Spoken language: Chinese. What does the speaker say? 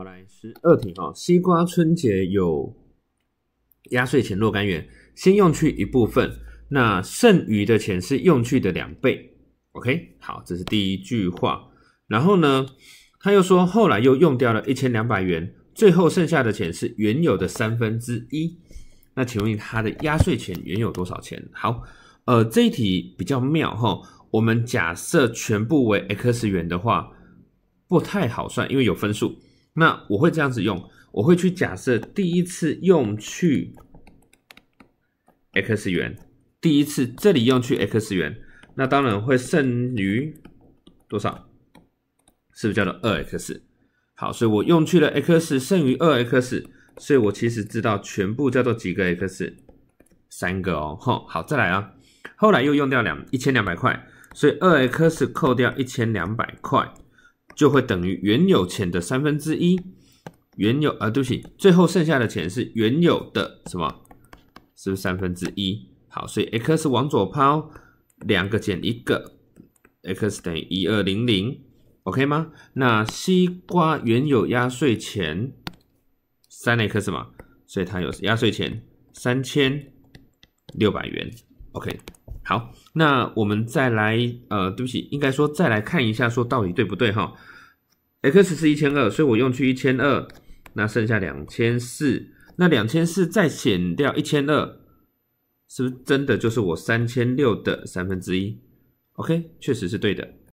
好，来十二题哈。西瓜春节有压岁钱若干元，先用去一部分，那剩余的钱是用去的两倍。OK，好，这是第一句话。然后呢，他又说后来又用掉了一千两百元，最后剩下的钱是原有的三分之一。那请问他的压岁钱原有多少钱？好，呃，这一题比较妙哈。我们假设全部为 x 元的话，不太好算，因为有分数。那我会这样子用，我会去假设第一次用去 x 元，第一次这里用去 x 元，那当然会剩余多少？是不是叫做二 x？好，所以我用去了 x，剩余二 x，所以我其实知道全部叫做几个 x？三个哦，好，再来啊，后来又用掉两一千两百块，所以二 x 扣掉一千两百块。就会等于原有钱的三分之一，原有啊，对不起，最后剩下的钱是原有的什么？是不是三分之一？好，所以 x 往左抛两个减一个，x 等于一二零零，OK 吗？那西瓜原有压岁钱三 x 嘛，所以它有压岁钱三千六百元，OK。好，那我们再来，呃，对不起，应该说再来看一下，说到底对不对哈？X 是一千二，所以我用去一千二，那剩下两千四，那两千四再减掉一千二，是不是真的就是我三千六的三分之一？OK，确实是对的。